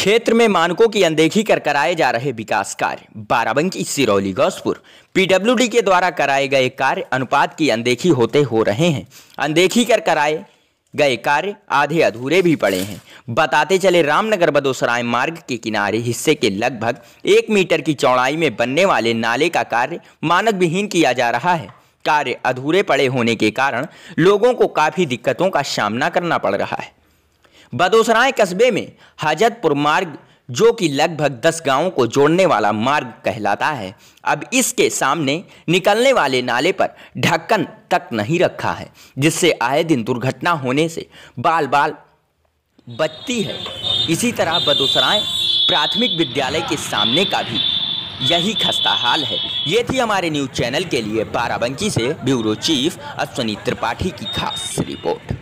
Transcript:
क्षेत्र में मानकों की अनदेखी कर कराए जा रहे विकास कार्य बाराबंकी सिरौली गौसपुर पीडब्ल्यूडी के द्वारा कराए गए कार्य अनुपात की अनदेखी होते हो रहे हैं अनदेखी कर कराए गए कार्य आधे अधूरे भी पड़े हैं बताते चले रामनगर बदोसराय मार्ग के किनारे हिस्से के लगभग एक मीटर की चौड़ाई में बनने वाले नाले का कार्य मानक विहीन किया जा रहा है कार्य अधूरे पड़े होने के कारण लोगों को काफ़ी दिक्कतों का सामना करना पड़ रहा है बदोसराय कस्बे में हजरतपुर मार्ग जो कि लगभग दस गांवों को जोड़ने वाला मार्ग कहलाता है अब इसके सामने निकलने वाले नाले पर ढक्कन तक नहीं रखा है जिससे आए दिन दुर्घटना होने से बाल बाल बचती है इसी तरह बदोसराय प्राथमिक विद्यालय के सामने का भी यही खस्ता हाल है ये थी हमारे न्यूज़ चैनल के लिए बाराबंकी से ब्यूरो चीफ अश्वनी त्रिपाठी की खास रिपोर्ट